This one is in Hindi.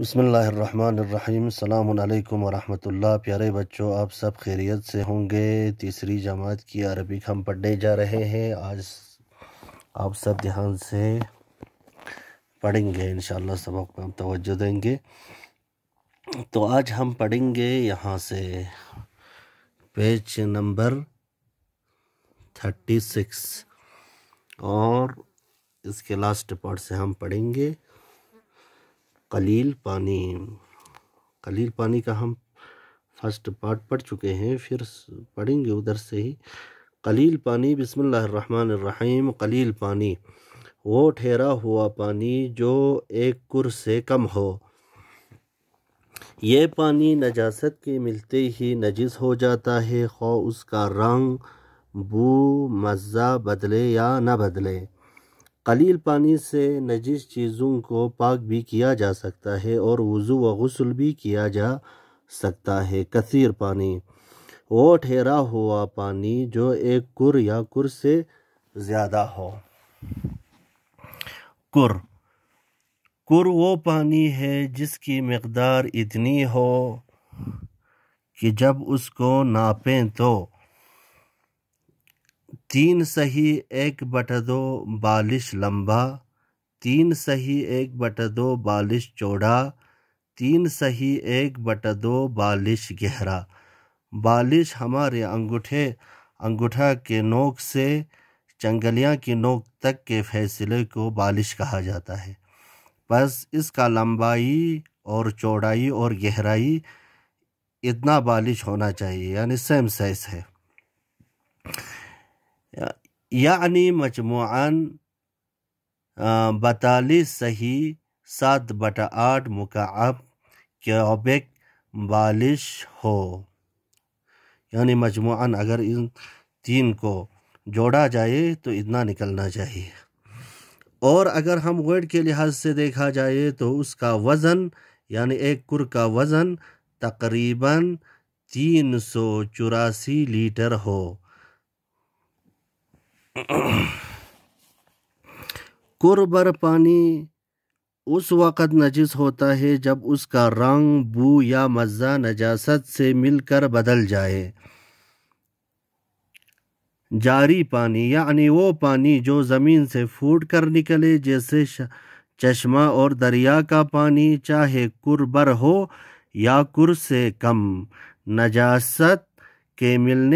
बसमीम अल्लाम वरहमल प्यारे बच्चों आप सब खैरियत से होंगे तीसरी जमात की अरबिक हम पढ़ने जा रहे हैं आज आप सब ध्यान से पढ़ेंगे इन सबक पर हम तोज्जो देंगे तो आज हम पढ़ेंगे यहाँ से पेज नंबर थर्टी सिक्स और इसके लास्ट पार्ट से हम पढ़ेंगे कलील पानी कलील पानी का हम फर्स्ट पार्ट पढ़ चुके हैं फिर पढ़ेंगे उधर से ही कलील पानी बिसमीम कलील पानी वो ठहरा हुआ पानी जो एक कुर से कम हो ये पानी नजासत के मिलते ही नजिस हो जाता है खो उसका रंग बू मज़ा बदले या न बदले कलील पानी से नजिस चीज़ों को पाक भी किया जा सकता है और वज़ू व गसल भी किया जा सकता है कसर पानी वो ठहरा हुआ पानी जो एक कुर या कुर से ज़्यादा हो कुर कुर वो पानी है जिसकी मकदार इतनी हो कि जब उसको नापें तो तीन सही एक बट दो बालिश लंबा तीन सही एक बट दो बालिश चौड़ा तीन सही एक बट दो बालिश गहरा बालिश हमारे अंगूठे अंगूठा के नोक से चंगलियाँ की नोक तक के फैसले को बालिश कहा जाता है बस इसका लंबाई और चौड़ाई और गहराई इतना बालिश होना चाहिए यानी सेम साइज़ है यानी मजमू बतालीस सही सात बटा आठ मुकाब क्यूबिक बालिश हो यानी मजमू अगर इन तीन को जोड़ा जाए तो इतना निकलना चाहिए और अगर हम वेट के लिहाज से देखा जाए तो उसका वज़न यानी एक कुर का वज़न तकरीबन तीन सौ चौरासी लीटर हो कुरबर पानी उस वक़्त नजिस होता है जब उसका रंग बू या मज़ा नजासत से मिलकर बदल जाए जारी पानी यानी वो पानी जो ज़मीन से फूट कर निकले जैसे चश्मा और दरिया का पानी चाहे कुरबर हो या कुर से कम नजासत के मिलने